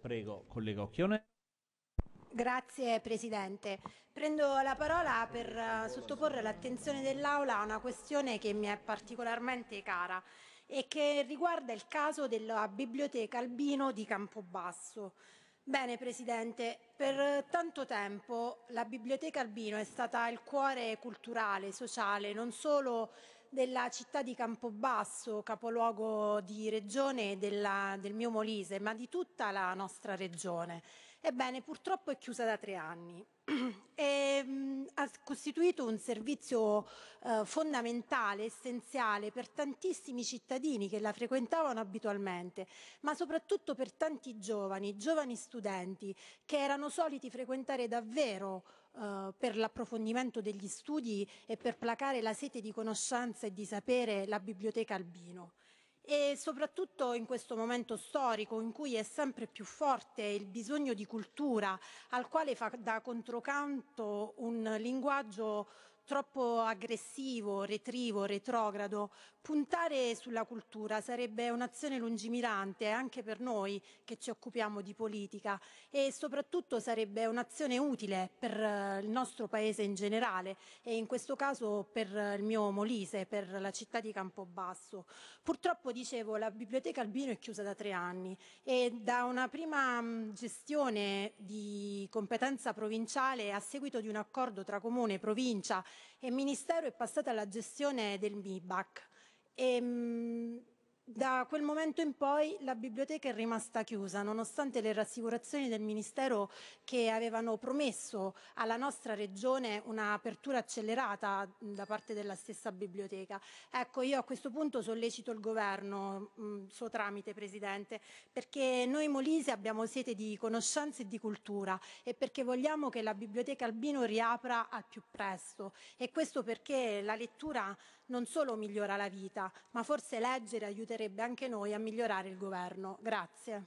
Prego, collega Occhione. Grazie Presidente. Prendo la parola per eh, sottoporre l'attenzione dell'Aula a una questione che mi è particolarmente cara e che riguarda il caso della Biblioteca Albino di Campobasso. Bene Presidente, per tanto tempo la Biblioteca Albino è stata il cuore culturale, sociale, non solo della città di Campobasso, capoluogo di regione della, del mio Molise, ma di tutta la nostra regione. Ebbene, purtroppo è chiusa da tre anni. e, costituito un servizio eh, fondamentale, essenziale per tantissimi cittadini che la frequentavano abitualmente, ma soprattutto per tanti giovani, giovani studenti che erano soliti frequentare davvero Uh, per l'approfondimento degli studi e per placare la sete di conoscenza e di sapere la Biblioteca Albino e soprattutto in questo momento storico in cui è sempre più forte il bisogno di cultura al quale fa da controcanto un linguaggio troppo aggressivo, retrivo, retrogrado. Puntare sulla cultura sarebbe un'azione lungimirante anche per noi che ci occupiamo di politica e soprattutto sarebbe un'azione utile per eh, il nostro paese in generale e in questo caso per eh, il mio Molise, per la città di Campobasso. Purtroppo, dicevo, la biblioteca Albino è chiusa da tre anni e da una prima mm, gestione di competenza provinciale a seguito di un accordo tra comune, e provincia e il Ministero è passato alla gestione del MIBAC. E, ehm, mh, da quel momento in poi la biblioteca è rimasta chiusa, nonostante le rassicurazioni del Ministero che avevano promesso alla nostra regione un'apertura accelerata da parte della stessa biblioteca. Ecco, io a questo punto sollecito il governo, mh, suo tramite Presidente, perché noi Molise abbiamo sete di conoscenze e di cultura e perché vogliamo che la biblioteca Albino riapra al più presto. E questo perché la lettura non solo migliora la vita, ma forse leggere aiuterebbe aiuterebbe anche noi a migliorare il governo. Grazie.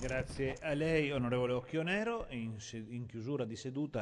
Grazie a lei, onorevole Occhionero. In, in chiusura di seduta